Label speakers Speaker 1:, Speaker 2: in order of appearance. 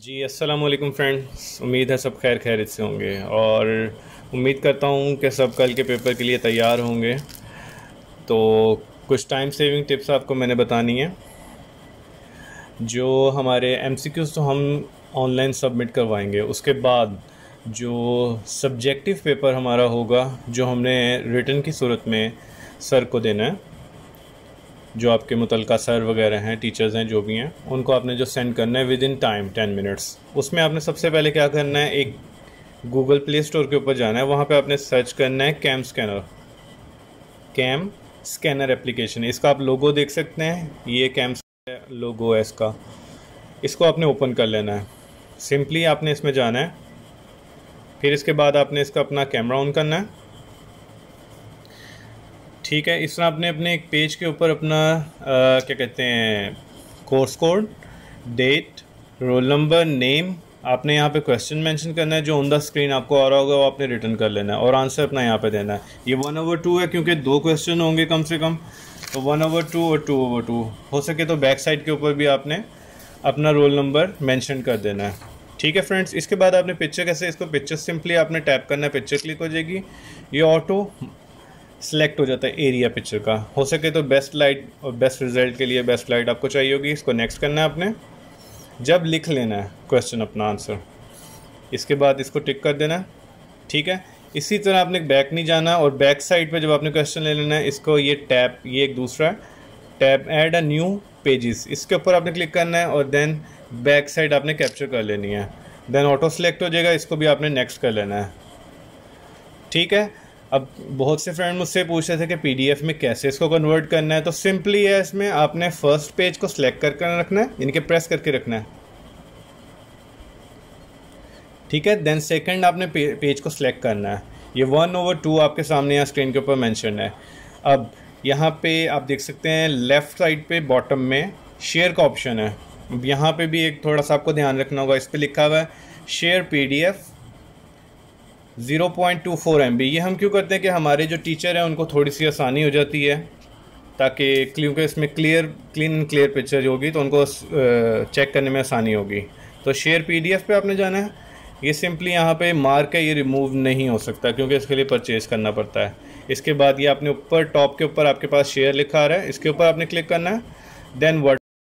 Speaker 1: जी अस्सलाम वालेकुम फ्रेंड्स उम्मीद है सब खैर खैरित से होंगे और उम्मीद करता हूँ कि सब कल के पेपर के लिए तैयार होंगे तो कुछ टाइम सेविंग टिप्स आपको मैंने बतानी है जो हमारे एम तो हम ऑनलाइन सबमिट करवाएंगे उसके बाद जो सब्जेक्टिव पेपर हमारा होगा जो हमने रिटर्न की सूरत में सर को देना है जो आपके मुतल सर वगैरह हैं टीचर्स हैं जो भी हैं उनको आपने जो सेंड करना है within time ten minutes उसमें आपने सबसे पहले क्या करना है एक गूगल प्ले स्टोर के ऊपर जाना है वहाँ पे आपने सर्च करना है CamScanner CamScanner application इसका आप लोगो देख सकते हैं ये कैम लोगो है इसका इसको आपने ओपन कर लेना है सिंपली आपने इसमें जाना है फिर इसके बाद आपने इसका अपना कैमरा ऑन करना है ठीक है इस तरह आपने अपने एक पेज के ऊपर अपना आ, क्या कहते हैं course code date roll number name आपने यहाँ पे क्वेश्चन मेंशन करना है जो ऑन द स्क्रीन आपको आ रहा होगा वो आपने रिटर्न कर लेना है और आंसर अपना यहाँ पे देना है ये वन ओवर टू है क्योंकि दो क्वेश्चन होंगे कम से कम तो वन ओवर टू और टू ओवर टू हो सके तो बैक साइड के ऊपर भी आपने अपना रोल नंबर मेंशन कर देना है ठीक है फ्रेंड्स इसके बाद आपने पिक्चर कैसे इसको पिक्चर सिंपली आपने टैप करना है पिक्चर क्लिक हो जाएगी ये ऑटो सेलेक्ट हो जाता है एरिया पिक्चर का हो सके तो बेस्ट लाइट और बेस्ट रिजल्ट के लिए बेस्ट लाइट आपको चाहिए होगी इसको नेक्स्ट करना है आपने जब लिख लेना है क्वेश्चन अपना आंसर इसके बाद इसको टिक कर देना ठीक है इसी तरह आपने बैक नहीं जाना और बैक साइड पे जब आपने क्वेश्चन ले लेना है इसको ये टैप ये एक दूसरा tap add a new pages इसके ऊपर आपने क्लिक करना है और देन बैक साइड आपने कैप्चर कर लेनी है देन ऑटो सेलेक्ट हो जाएगा इसको भी आपने नेक्स्ट कर लेना है ठीक है अब बहुत से फ्रेंड मुझसे पूछ रहे थे कि पीडीएफ में कैसे इसको कन्वर्ट करना है तो सिंपली है इसमें आपने फर्स्ट पेज को सिलेक्ट कर रखना है यानी कि प्रेस करके रखना है ठीक है देन सेकंड आपने पेज को सिलेक्ट करना है ये वन ओवर टू आपके सामने यहाँ स्क्रीन के ऊपर मेंशन है अब यहाँ पे आप देख सकते हैं लेफ़्ट साइड पे बॉटम में शेयर का ऑप्शन है अब यहाँ पे भी एक थोड़ा सा आपको ध्यान रखना होगा इस पर लिखा हुआ है share PDF zero point two four M B ये हम क्यों करते हैं कि हमारे जो टीचर हैं उनको थोड़ी सी आसानी हो जाती है ताकि क्योंकि इसमें clear clean and clear picture होगी तो उनको चेक करने में आसानी होगी तो शेयर पी डी एफ पे आपने जाना है ये सिंपली यहाँ पे मार्क है ये रिमूव नहीं हो सकता क्योंकि इसके लिए परचेज़ करना पड़ता है इसके बाद ये आपने ऊपर टॉप के ऊपर आपके पास शेयर लिखा आ रहा है इसके ऊपर आपने क्लिक करना है देन वर्ड